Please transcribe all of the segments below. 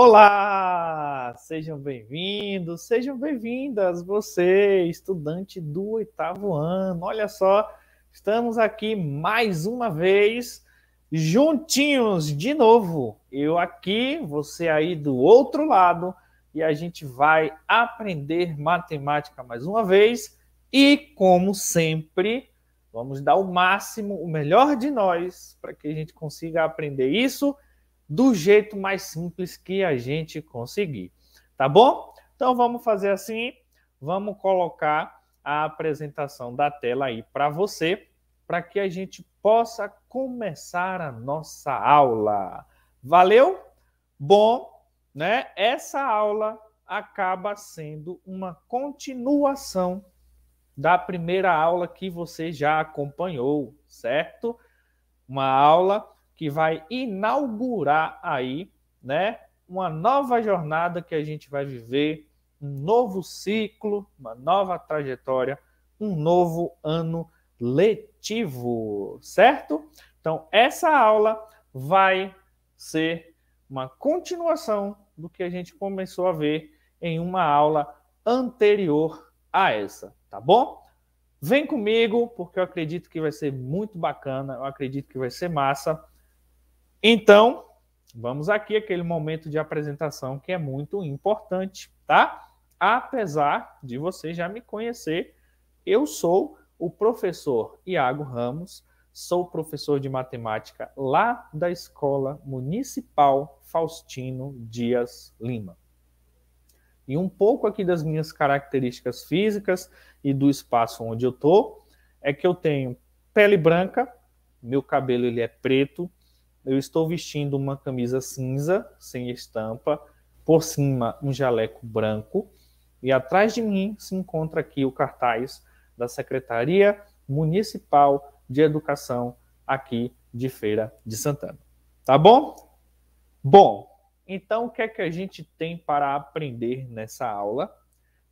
Olá! Sejam bem-vindos, sejam bem-vindas, você, estudante do oitavo ano. Olha só, estamos aqui mais uma vez, juntinhos de novo. Eu aqui, você aí do outro lado, e a gente vai aprender matemática mais uma vez. E, como sempre, vamos dar o máximo, o melhor de nós, para que a gente consiga aprender isso do jeito mais simples que a gente conseguir, tá bom? Então vamos fazer assim, vamos colocar a apresentação da tela aí para você, para que a gente possa começar a nossa aula. Valeu? Bom, né? Essa aula acaba sendo uma continuação da primeira aula que você já acompanhou, certo? Uma aula que vai inaugurar aí, né, uma nova jornada que a gente vai viver, um novo ciclo, uma nova trajetória, um novo ano letivo, certo? Então, essa aula vai ser uma continuação do que a gente começou a ver em uma aula anterior a essa, tá bom? Vem comigo, porque eu acredito que vai ser muito bacana, eu acredito que vai ser massa. Então, vamos aqui aquele momento de apresentação que é muito importante, tá? Apesar de você já me conhecer, eu sou o professor Iago Ramos, sou professor de matemática lá da Escola Municipal Faustino Dias Lima. E um pouco aqui das minhas características físicas e do espaço onde eu tô, é que eu tenho pele branca, meu cabelo ele é preto, eu estou vestindo uma camisa cinza, sem estampa, por cima um jaleco branco, e atrás de mim se encontra aqui o cartaz da Secretaria Municipal de Educação aqui de Feira de Santana. Tá bom? Bom, então o que é que a gente tem para aprender nessa aula?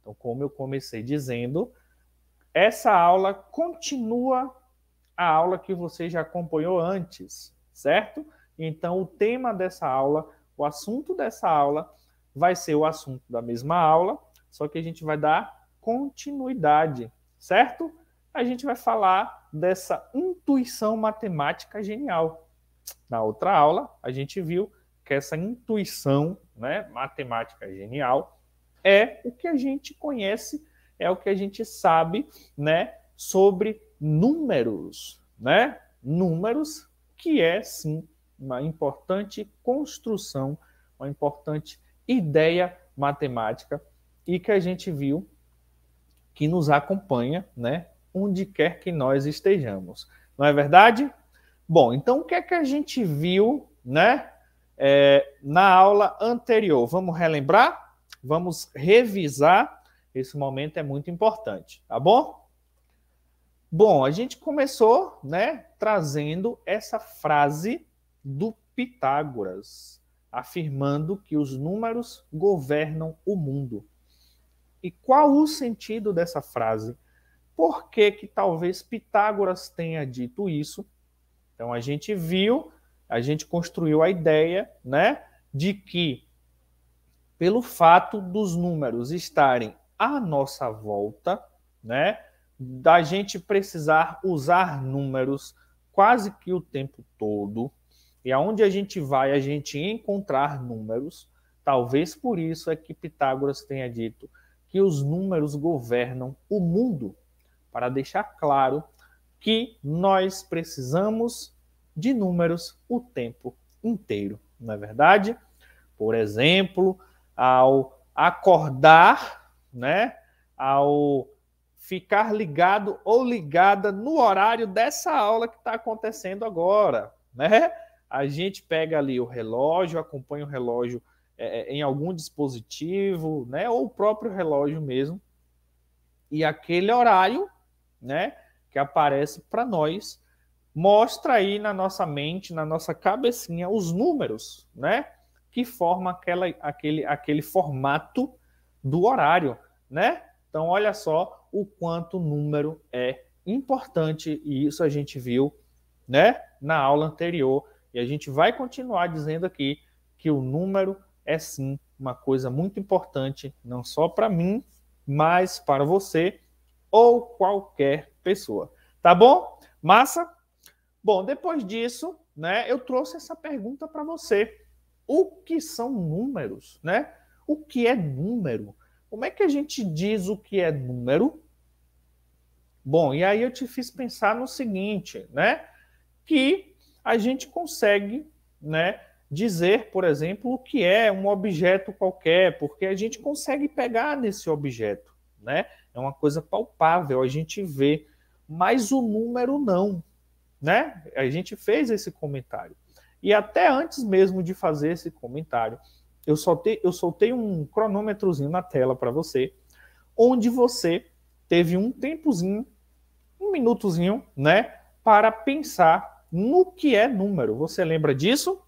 Então, como eu comecei dizendo, essa aula continua a aula que você já acompanhou antes certo? Então, o tema dessa aula, o assunto dessa aula, vai ser o assunto da mesma aula, só que a gente vai dar continuidade, certo? A gente vai falar dessa intuição matemática genial. Na outra aula, a gente viu que essa intuição né, matemática genial é o que a gente conhece, é o que a gente sabe né, sobre números. Né? Números que é sim uma importante construção, uma importante ideia matemática e que a gente viu que nos acompanha, né, onde quer que nós estejamos. Não é verdade? Bom, então o que é que a gente viu, né, é, na aula anterior? Vamos relembrar? Vamos revisar? Esse momento é muito importante, tá bom? Bom, a gente começou, né, trazendo essa frase do Pitágoras, afirmando que os números governam o mundo. E qual o sentido dessa frase? Por que, que talvez Pitágoras tenha dito isso? Então a gente viu, a gente construiu a ideia, né, de que pelo fato dos números estarem à nossa volta, né, da gente precisar usar números quase que o tempo todo. E aonde a gente vai, a gente encontrar números. Talvez por isso é que Pitágoras tenha dito que os números governam o mundo, para deixar claro que nós precisamos de números o tempo inteiro, não é verdade? Por exemplo, ao acordar, né? Ao ficar ligado ou ligada no horário dessa aula que está acontecendo agora, né? A gente pega ali o relógio, acompanha o relógio é, é, em algum dispositivo, né? Ou o próprio relógio mesmo. E aquele horário, né? Que aparece para nós, mostra aí na nossa mente, na nossa cabecinha, os números, né? Que forma aquela, aquele, aquele formato do horário, né? Então, olha só, o quanto o número é importante, e isso a gente viu né, na aula anterior, e a gente vai continuar dizendo aqui que o número é sim uma coisa muito importante, não só para mim, mas para você ou qualquer pessoa. Tá bom? Massa? Bom, depois disso, né, eu trouxe essa pergunta para você. O que são números, né? O que é número? Como é que a gente diz o que é número Bom, e aí eu te fiz pensar no seguinte, né? Que a gente consegue, né? Dizer, por exemplo, o que é um objeto qualquer, porque a gente consegue pegar nesse objeto, né? É uma coisa palpável, a gente vê, mas o número não, né? A gente fez esse comentário. E até antes mesmo de fazer esse comentário, eu soltei, eu soltei um cronômetrozinho na tela para você, onde você teve um tempozinho um minutozinho, né, para pensar no que é número. Você lembra disso?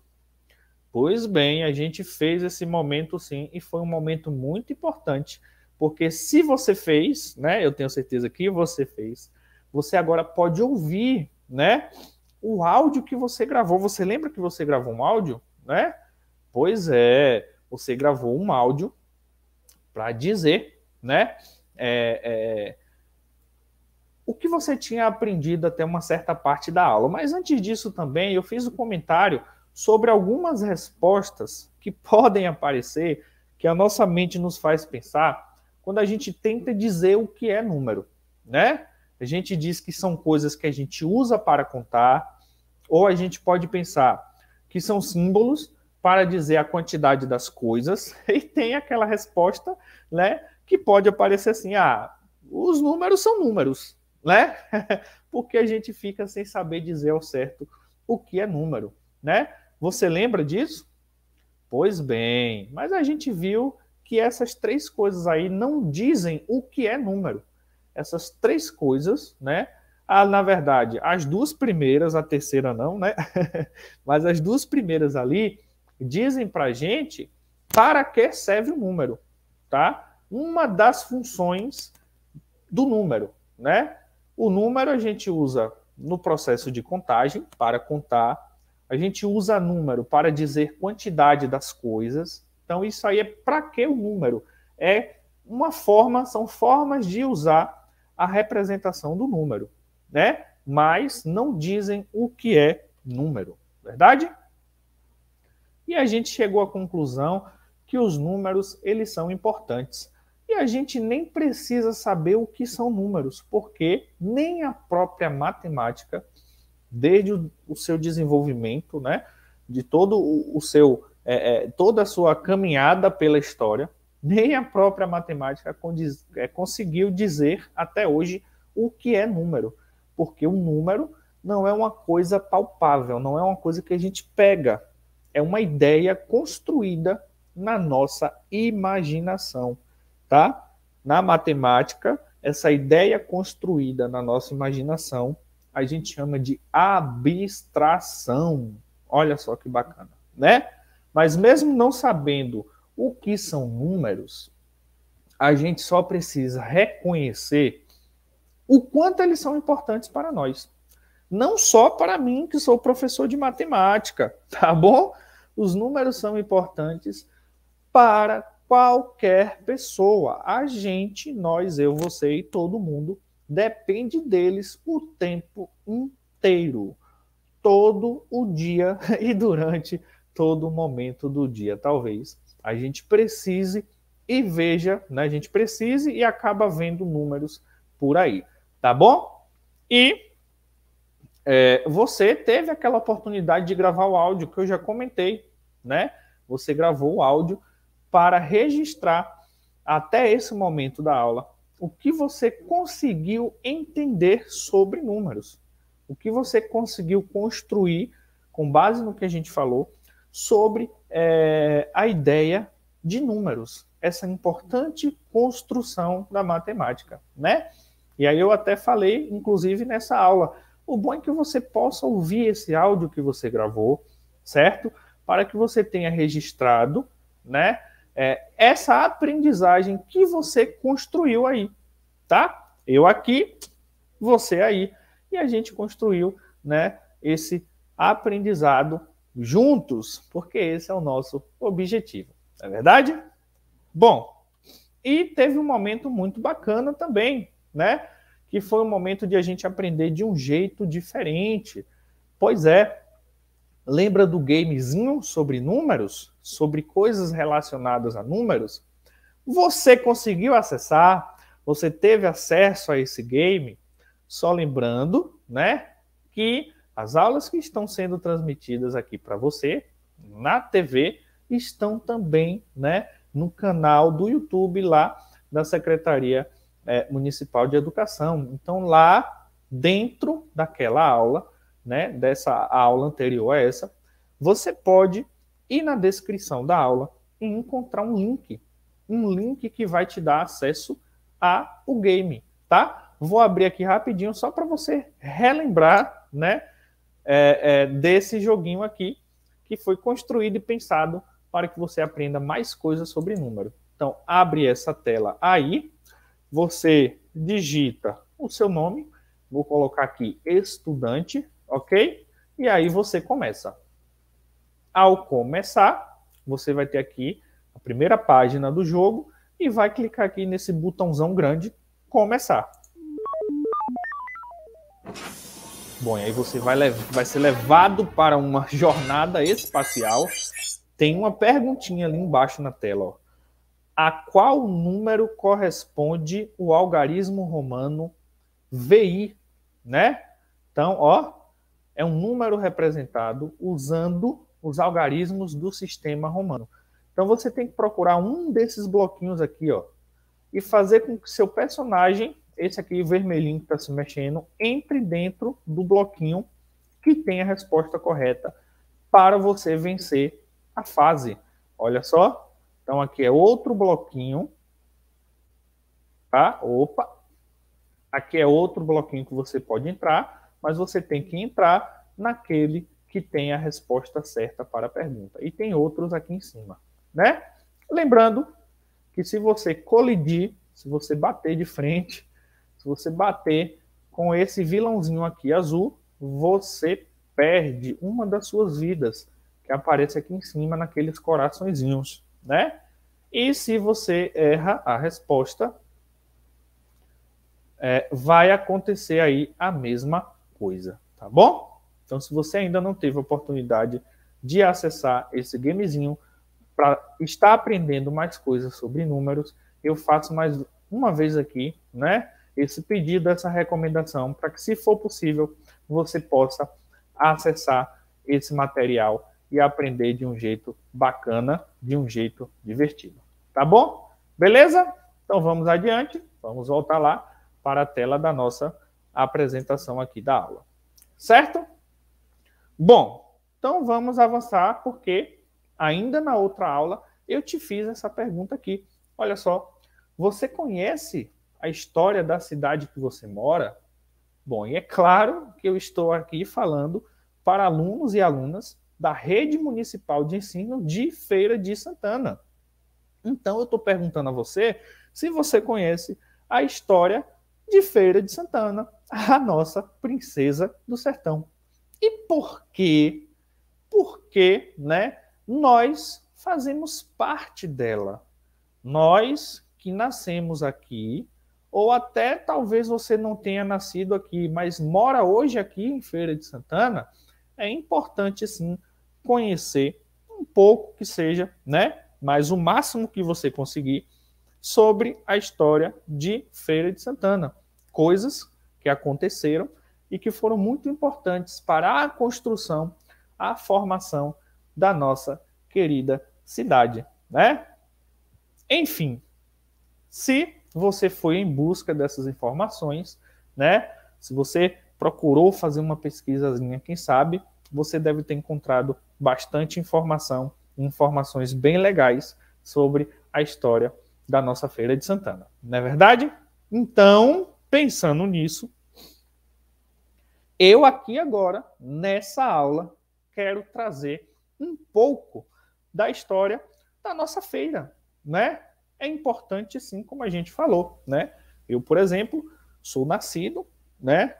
Pois bem, a gente fez esse momento sim, e foi um momento muito importante, porque se você fez, né, eu tenho certeza que você fez, você agora pode ouvir, né, o áudio que você gravou. Você lembra que você gravou um áudio, né? Pois é, você gravou um áudio para dizer, né, é, é, o que você tinha aprendido até uma certa parte da aula. Mas antes disso também, eu fiz um comentário sobre algumas respostas que podem aparecer, que a nossa mente nos faz pensar, quando a gente tenta dizer o que é número, né? A gente diz que são coisas que a gente usa para contar, ou a gente pode pensar que são símbolos para dizer a quantidade das coisas, e tem aquela resposta, né, que pode aparecer assim, ah, os números são números, né? Porque a gente fica sem saber dizer ao certo o que é número, né? Você lembra disso? Pois bem, mas a gente viu que essas três coisas aí não dizem o que é número. Essas três coisas, né? Ah, na verdade, as duas primeiras, a terceira não, né? mas as duas primeiras ali dizem para gente para que serve o número, tá? Uma das funções do número, né? O número a gente usa no processo de contagem para contar, a gente usa número para dizer quantidade das coisas. Então, isso aí é para que o número? É uma forma, são formas de usar a representação do número, né? Mas não dizem o que é número, verdade? E a gente chegou à conclusão que os números eles são importantes a gente nem precisa saber o que são números, porque nem a própria matemática, desde o, seu desenvolvimento, né, de todo o, o seu, é, é, toda a sua caminhada pela história, nem a própria matemática condiz, é, conseguiu dizer até hoje o que é número, porque o número não é uma coisa palpável, não é uma coisa que a gente pega, é uma ideia construída na nossa imaginação tá? Na matemática, essa ideia construída na nossa imaginação, a gente chama de abstração. Olha só que bacana, né? Mas mesmo não sabendo o que são números, a gente só precisa reconhecer o quanto eles são importantes para nós. Não só para mim, que sou professor de matemática, tá bom? Os números são importantes para qualquer pessoa. A gente, nós, eu, você e todo mundo depende deles o tempo inteiro, todo o dia e durante todo momento do dia. Talvez a gente precise e veja, né? A gente precise e acaba vendo números por aí, tá bom? E é, você teve aquela oportunidade de gravar o áudio que eu já comentei, né? Você gravou o áudio para registrar até esse momento da aula o que você conseguiu entender sobre números, o que você conseguiu construir com base no que a gente falou sobre é, a ideia de números, essa importante construção da matemática, né? E aí eu até falei, inclusive nessa aula, o bom é que você possa ouvir esse áudio que você gravou, certo? Para que você tenha registrado, né? é, essa aprendizagem que você construiu aí, tá? Eu aqui, você aí, e a gente construiu, né, esse aprendizado juntos, porque esse é o nosso objetivo, não é verdade? Bom, e teve um momento muito bacana também, né? Que foi o um momento de a gente aprender de um jeito diferente. Pois é, Lembra do gamezinho sobre números? Sobre coisas relacionadas a números? Você conseguiu acessar? Você teve acesso a esse game? Só lembrando, né, que as aulas que estão sendo transmitidas aqui para você na TV estão também, né, no canal do YouTube lá da Secretaria é, Municipal de Educação. Então lá dentro daquela aula né, dessa aula anterior a essa, você pode ir na descrição da aula e encontrar um link, um link que vai te dar acesso a o game, tá? Vou abrir aqui rapidinho só para você relembrar, né, é, é, desse joguinho aqui que foi construído e pensado para que você aprenda mais coisas sobre número. Então, abre essa tela aí, você digita o seu nome, vou colocar aqui estudante, ok? E aí você começa. Ao começar, você vai ter aqui a primeira página do jogo e vai clicar aqui nesse botãozão grande, começar. Bom, e aí você vai, vai ser levado para uma jornada espacial. Tem uma perguntinha ali embaixo na tela. Ó. A qual número corresponde o algarismo romano VI, né? Então, ó, é um número representado usando os algarismos do sistema romano. Então você tem que procurar um desses bloquinhos aqui, ó, e fazer com que seu personagem, esse aqui vermelhinho que está se mexendo, entre dentro do bloquinho que tem a resposta correta para você vencer a fase. Olha só. Então aqui é outro bloquinho. Tá? Opa. Aqui é outro bloquinho que você pode entrar mas você tem que entrar naquele que tem a resposta certa para a pergunta. E tem outros aqui em cima, né? Lembrando que se você colidir, se você bater de frente, se você bater com esse vilãozinho aqui azul, você perde uma das suas vidas, que aparece aqui em cima naqueles coraçõezinhos, né? E se você erra a resposta, é, vai acontecer aí a mesma coisa coisa, tá bom? Então, se você ainda não teve a oportunidade de acessar esse gamezinho para estar aprendendo mais coisas sobre números, eu faço mais uma vez aqui, né? Esse pedido, essa recomendação, para que, se for possível, você possa acessar esse material e aprender de um jeito bacana, de um jeito divertido. Tá bom? Beleza? Então vamos adiante, vamos voltar lá para a tela da nossa a apresentação aqui da aula. Certo? Bom, então vamos avançar, porque ainda na outra aula eu te fiz essa pergunta aqui. Olha só, você conhece a história da cidade que você mora? Bom, e é claro que eu estou aqui falando para alunos e alunas da rede municipal de ensino de Feira de Santana. Então eu estou perguntando a você se você conhece a história de Feira de Santana, a nossa princesa do sertão. E por quê? Porque, né, nós fazemos parte dela. Nós que nascemos aqui, ou até talvez você não tenha nascido aqui, mas mora hoje aqui em Feira de Santana, é importante sim conhecer um pouco que seja, né? Mas o máximo que você conseguir sobre a história de Feira de Santana, coisas que aconteceram e que foram muito importantes para a construção, a formação da nossa querida cidade, né? Enfim, se você foi em busca dessas informações, né? Se você procurou fazer uma pesquisazinha, quem sabe, você deve ter encontrado bastante informação, informações bem legais sobre a história da nossa Feira de Santana. Não é verdade? Então, pensando nisso, eu aqui agora, nessa aula, quero trazer um pouco da história da nossa feira, né? É importante sim, como a gente falou, né? Eu, por exemplo, sou nascido, né?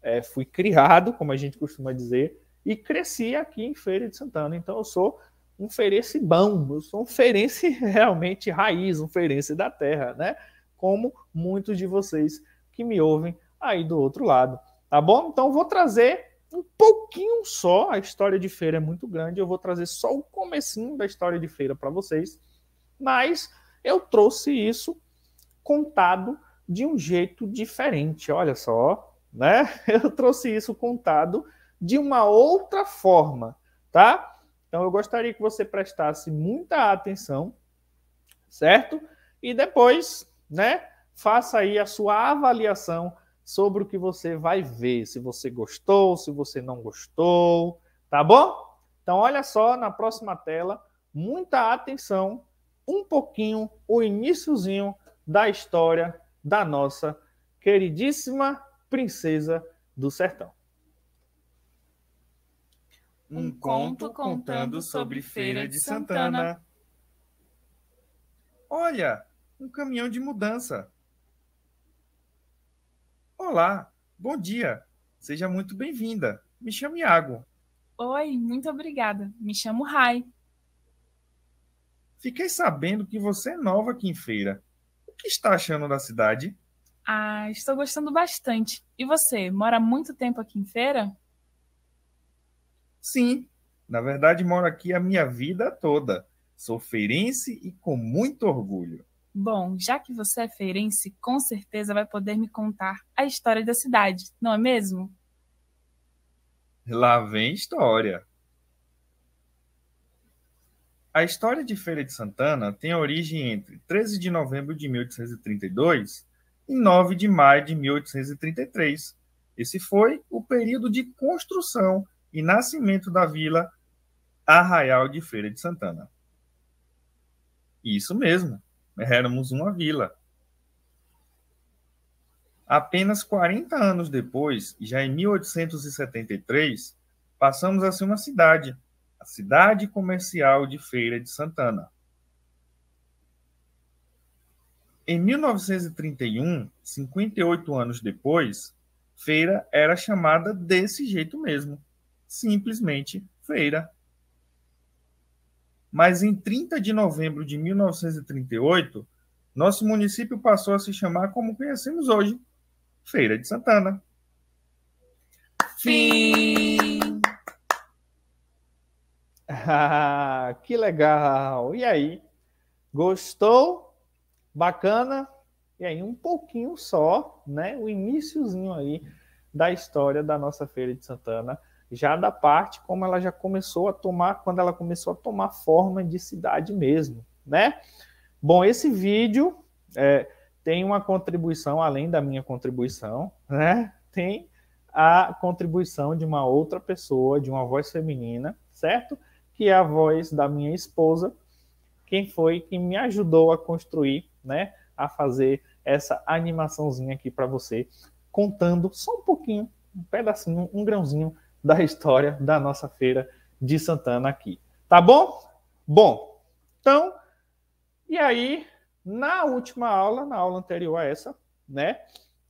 É, fui criado, como a gente costuma dizer, e cresci aqui em Feira de Santana. Então, eu sou um feirense bom, eu sou um feirense realmente raiz, um feirense da terra, né? Como muitos de vocês que me ouvem aí do outro lado, tá bom? Então vou trazer um pouquinho só, a história de feira é muito grande, eu vou trazer só o comecinho da história de feira para vocês, mas eu trouxe isso contado de um jeito diferente, olha só, né? Eu trouxe isso contado de uma outra forma, tá? Então eu gostaria que você prestasse muita atenção, certo? E depois, né, faça aí a sua avaliação sobre o que você vai ver, se você gostou, se você não gostou, tá bom? Então olha só na próxima tela, muita atenção, um pouquinho o iníciozinho da história da nossa queridíssima princesa do sertão um conto contando sobre Feira de Santana. Olha, um caminhão de mudança. Olá, bom dia. Seja muito bem-vinda. Me chamo Iago. Oi, muito obrigada. Me chamo Rai. Fiquei sabendo que você é nova aqui em Feira. O que está achando da cidade? Ah, estou gostando bastante. E você, mora muito tempo aqui em Feira? Sim, na verdade moro aqui a minha vida toda. Sou feirense e com muito orgulho. Bom, já que você é feirense, com certeza vai poder me contar a história da cidade, não é mesmo? Lá vem história. A história de Feira de Santana tem origem entre 13 de novembro de 1832 e 9 de maio de 1833. Esse foi o período de construção e nascimento da vila Arraial de Feira de Santana. Isso mesmo, éramos uma vila. Apenas 40 anos depois, já em 1873, passamos a ser uma cidade, a cidade comercial de Feira de Santana. Em 1931, 58 anos depois, Feira era chamada desse jeito mesmo, simplesmente feira. Mas em 30 de novembro de 1938, nosso município passou a se chamar como conhecemos hoje, Feira de Santana. Fim! Ah, que legal! E aí? Gostou? Bacana? E aí, um pouquinho só, né? O iníciozinho aí da história da nossa Feira de Santana já da parte como ela já começou a tomar, quando ela começou a tomar forma de cidade mesmo, né? Bom, esse vídeo é, tem uma contribuição, além da minha contribuição, né? Tem a contribuição de uma outra pessoa, de uma voz feminina, certo? Que é a voz da minha esposa, quem foi que me ajudou a construir, né? A fazer essa animaçãozinha aqui para você, contando só um pouquinho, um pedacinho, um grãozinho da história da nossa feira de Santana aqui. Tá bom? Bom, então, e aí, na última aula, na aula anterior a essa, né,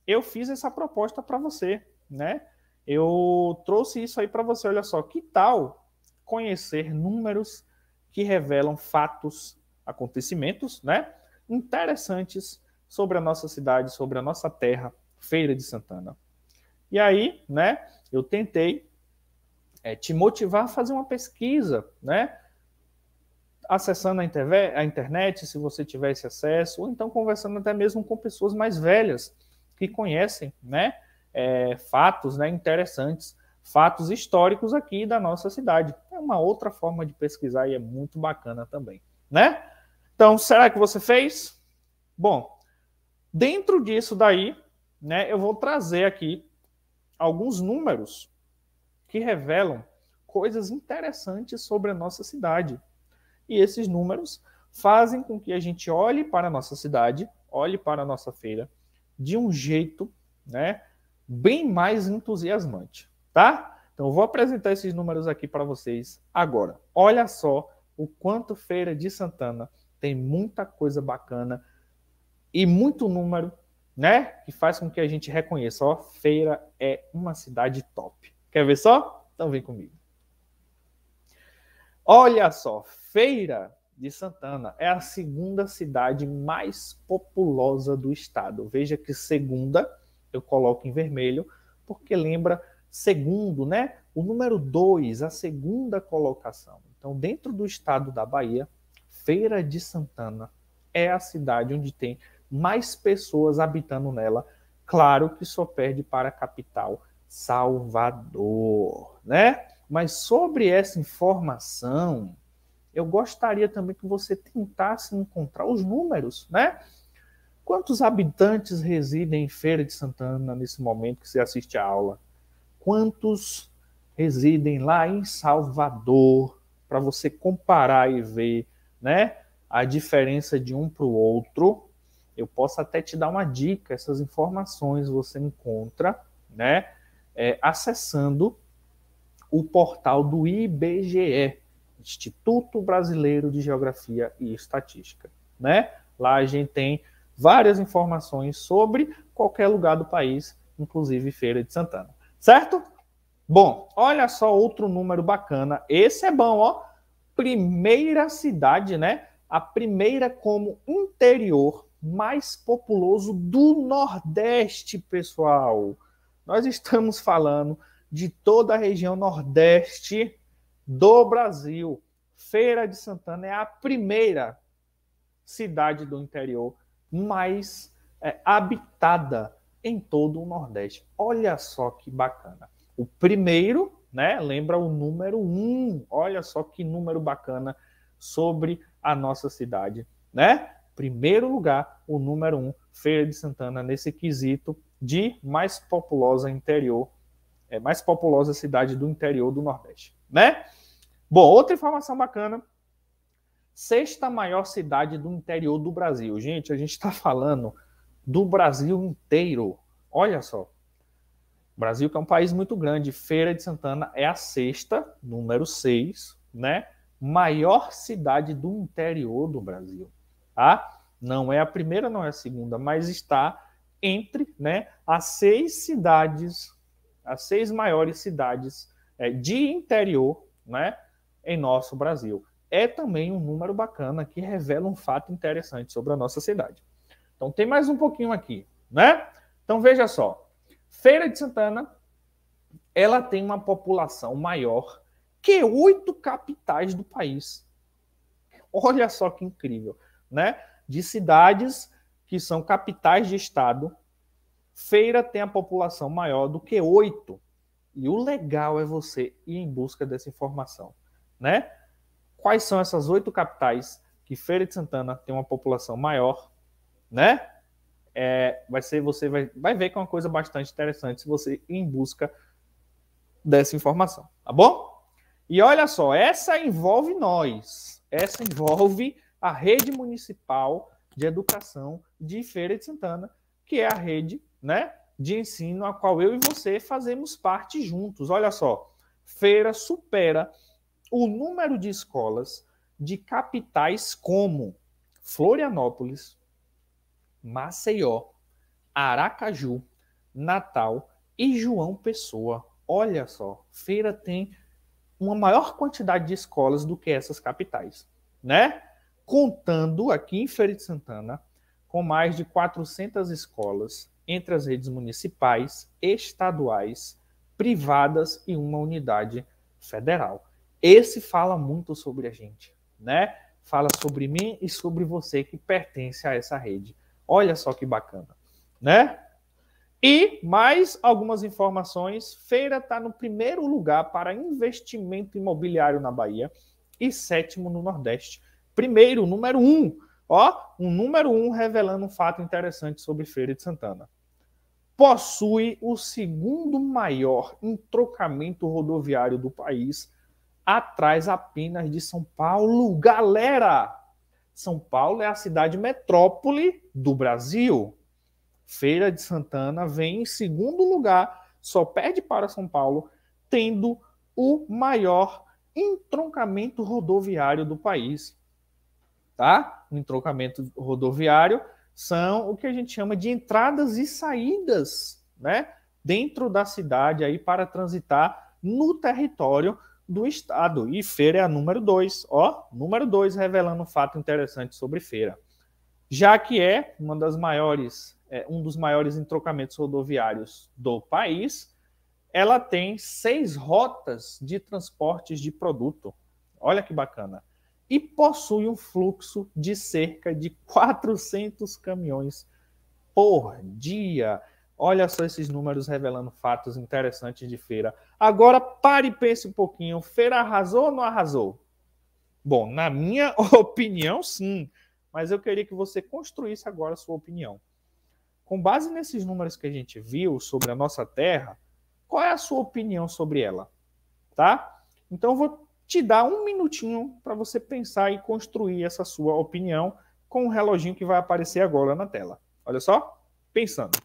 eu fiz essa proposta para você, né? Eu trouxe isso aí para você, olha só, que tal conhecer números que revelam fatos, acontecimentos, né, interessantes sobre a nossa cidade, sobre a nossa terra, Feira de Santana. E aí, né, eu tentei é, te motivar a fazer uma pesquisa, né? Acessando a, interve- a internet, se você tiver esse acesso, ou então conversando até mesmo com pessoas mais velhas que conhecem, né? É, fatos, né? Interessantes, fatos históricos aqui da nossa cidade. É uma outra forma de pesquisar e é muito bacana também, né? Então, será que você fez? Bom, dentro disso daí, né? Eu vou trazer aqui alguns números que revelam coisas interessantes sobre a nossa cidade. E esses números fazem com que a gente olhe para a nossa cidade, olhe para a nossa feira de um jeito, né, bem mais entusiasmante, tá? Então vou apresentar esses números aqui para vocês agora. Olha só o quanto Feira de Santana tem muita coisa bacana e muito número, né, que faz com que a gente reconheça, ó, Feira é uma cidade top. Quer ver só? Então vem comigo. Olha só, Feira de Santana é a segunda cidade mais populosa do estado. Veja que segunda eu coloco em vermelho, porque lembra segundo, né? O número 2, a segunda colocação. Então, dentro do estado da Bahia, Feira de Santana é a cidade onde tem mais pessoas habitando nela. Claro que só perde para a capital, Salvador, né? Mas sobre essa informação, eu gostaria também que você tentasse encontrar os números, né? Quantos habitantes residem em Feira de Santana nesse momento que você assiste a aula? Quantos residem lá em Salvador? Para você comparar e ver, né? A diferença de um para o outro. Eu posso até te dar uma dica, essas informações você encontra, né? é, acessando o portal do IBGE, Instituto Brasileiro de Geografia e Estatística. Né? Lá a gente tem várias informações sobre qualquer lugar do país, inclusive Feira de Santana. Certo? Bom, olha só outro número bacana. Esse é bom, ó. Primeira cidade, né? A primeira como interior mais populoso do Nordeste, pessoal. Nós estamos falando de toda a região nordeste do Brasil. Feira de Santana é a primeira cidade do interior mais é, habitada em todo o Nordeste. Olha só que bacana. O primeiro, né? Lembra o número um. Olha só que número bacana sobre a nossa cidade, né? Primeiro lugar, o número um, Feira de Santana nesse quesito de mais populosa interior, é, mais populosa cidade do interior do Nordeste, né? Bom, outra informação bacana, sexta maior cidade do interior do Brasil. Gente, a gente está falando do Brasil inteiro. Olha só, o Brasil que é um país muito grande, Feira de Santana é a sexta, número seis né? Maior cidade do interior do Brasil, tá? Não é a primeira, não é a segunda, mas está entre né, as seis cidades, as seis maiores cidades é, de interior né, em nosso Brasil. É também um número bacana que revela um fato interessante sobre a nossa cidade. Então tem mais um pouquinho aqui, né? Então veja só, Feira de Santana, ela tem uma população maior que oito capitais do país. Olha só que incrível, né? De cidades que são capitais de Estado, Feira tem a população maior do que oito. E o legal é você ir em busca dessa informação, né? Quais são essas oito capitais que Feira de Santana tem uma população maior, né? É, vai ser você vai, vai ver que é uma coisa bastante interessante se você ir em busca dessa informação, tá bom? E olha só, essa envolve nós, essa envolve a rede municipal de educação de Feira de Santana, que é a rede né, de ensino a qual eu e você fazemos parte juntos. Olha só, Feira supera o número de escolas de capitais como Florianópolis, Maceió, Aracaju, Natal e João Pessoa. Olha só, Feira tem uma maior quantidade de escolas do que essas capitais, né? contando aqui em Feira de Santana com mais de 400 escolas entre as redes municipais, estaduais, privadas e uma unidade federal. Esse fala muito sobre a gente, né? Fala sobre mim e sobre você que pertence a essa rede. Olha só que bacana, né? E mais algumas informações: Feira está no primeiro lugar para investimento imobiliário na Bahia e sétimo no Nordeste. Primeiro, número um. Ó, um número um revelando um fato interessante sobre Feira de Santana. Possui o segundo maior entrocamento rodoviário do país, atrás apenas de São Paulo. Galera! São Paulo é a cidade metrópole do Brasil. Feira de Santana vem em segundo lugar, só perde para São Paulo, tendo o maior entroncamento rodoviário do país tá? um entroncamento rodoviário, são o que a gente chama de entradas e saídas, né? Dentro da cidade aí para transitar no território do estado. E feira é a número 2, ó, número dois revelando um fato interessante sobre feira. Já que é uma das maiores, é, um dos maiores entrocamentos rodoviários do país, ela tem seis rotas de transportes de produto. Olha que bacana e possui um fluxo de cerca de 400 caminhões por dia. Olha só esses números revelando fatos interessantes de feira. Agora pare e pense um pouquinho: feira arrasou ou não arrasou? Bom, na minha opinião, sim, mas eu queria que você construísse agora a sua opinião. Com base nesses números que a gente viu sobre a nossa Terra, qual é a sua opinião sobre ela? Tá? Então, eu vou te dá um minutinho para você pensar e construir essa sua opinião com o reloginho que vai aparecer agora na tela. Olha só, pensando.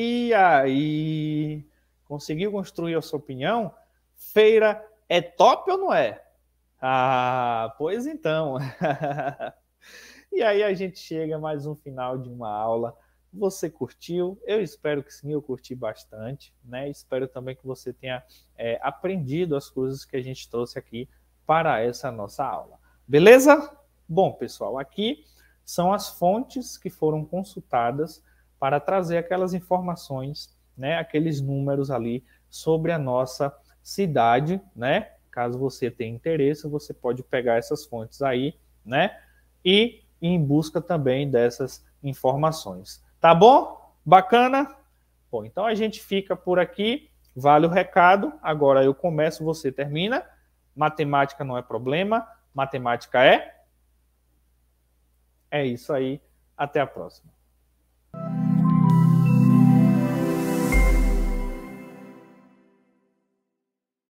e aí conseguiu construir a sua opinião? Feira é top ou não é? Ah, pois então. e aí a gente chega a mais um final de uma aula. Você curtiu? Eu espero que sim, eu curti bastante, né? Espero também que você tenha é, aprendido as coisas que a gente trouxe aqui para essa nossa aula. Beleza? Bom, pessoal, aqui são as fontes que foram consultadas para trazer aquelas informações, né, aqueles números ali sobre a nossa cidade, né? Caso você tenha interesse, você pode pegar essas fontes aí, né? E ir em busca também dessas informações. Tá bom? Bacana? Bom, então a gente fica por aqui. Vale o recado. Agora eu começo, você termina. Matemática não é problema, matemática é. É isso aí. Até a próxima.